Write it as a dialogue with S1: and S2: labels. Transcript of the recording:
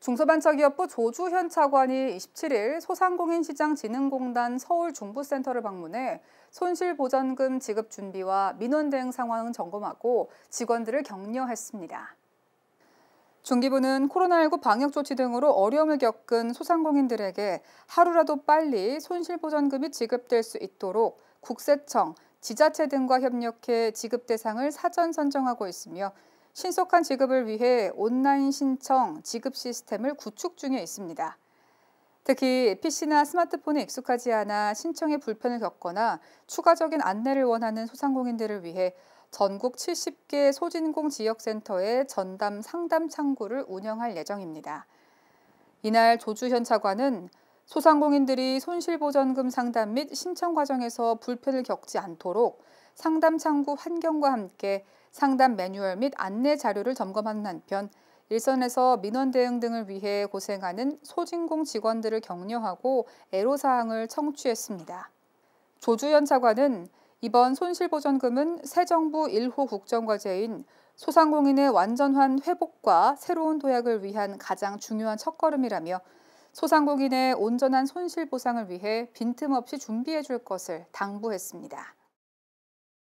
S1: 중소벤처기업부 조주현 차관이 27일 소상공인시장진흥공단 서울중부센터를 방문해 손실보전금 지급 준비와 민원대응 상황 을 점검하고 직원들을 격려했습니다. 중기부는 코로나19 방역 조치 등으로 어려움을 겪은 소상공인들에게 하루라도 빨리 손실보전금이 지급될 수 있도록 국세청, 지자체 등과 협력해 지급 대상을 사전 선정하고 있으며 신속한 지급을 위해 온라인 신청 지급 시스템을 구축 중에 있습니다. 특히 PC나 스마트폰에 익숙하지 않아 신청에 불편을 겪거나 추가적인 안내를 원하는 소상공인들을 위해 전국 70개 소진공 지역센터에 전담 상담 창구를 운영할 예정입니다. 이날 조주현 차관은 소상공인들이 손실보전금 상담 및 신청 과정에서 불편을 겪지 않도록 상담 창구 환경과 함께 상담 매뉴얼 및 안내 자료를 점검하는 한편 일선에서 민원 대응 등을 위해 고생하는 소진공 직원들을 격려하고 애로사항을 청취했습니다. 조주연 차관은 이번 손실보전금은 새 정부 1호 국정과제인 소상공인의 완전한 회복과 새로운 도약을 위한 가장 중요한 첫걸음이라며 소상공인의 온전한 손실보상을 위해 빈틈없이 준비해 줄 것을 당부했습니다.